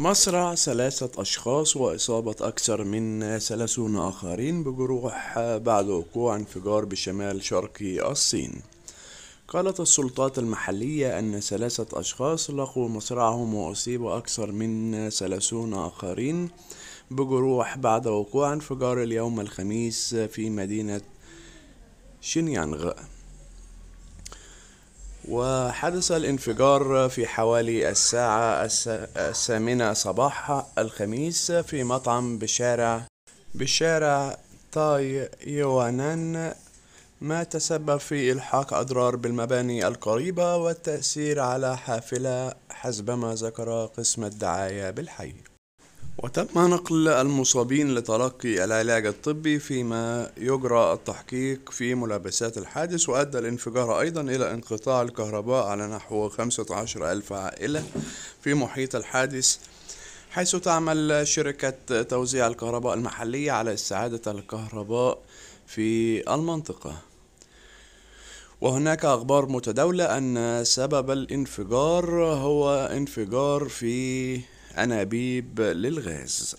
مصرع ثلاثة أشخاص وإصابة أكثر من ثلاثون آخرين بجروح بعد وقوع انفجار بشمال شرق الصين قالت السلطات المحلية أن ثلاثة أشخاص لقوا مصرعهم وأصيب أكثر من ثلاثون آخرين بجروح بعد وقوع انفجار اليوم الخميس في مدينة شينيانغ وحدث الانفجار في حوالي الساعة الثامنة صباح الخميس في مطعم بشارع بشارع تاي يوانان ما تسبب في إلحاق أضرار بالمباني القريبة والتأثير على حافلة حسبما ذكر قسم الدعاية بالحي وتم نقل المصابين لتلقي العلاج الطبي فيما يجرى التحقيق في ملابسات الحادث وأدى الانفجار أيضا إلى انقطاع الكهرباء على نحو خمسة عشر ألف عائلة في محيط الحادث حيث تعمل شركة توزيع الكهرباء المحلية على استعادة الكهرباء في المنطقة وهناك أخبار متداولة أن سبب الانفجار هو انفجار في أنابيب للغاز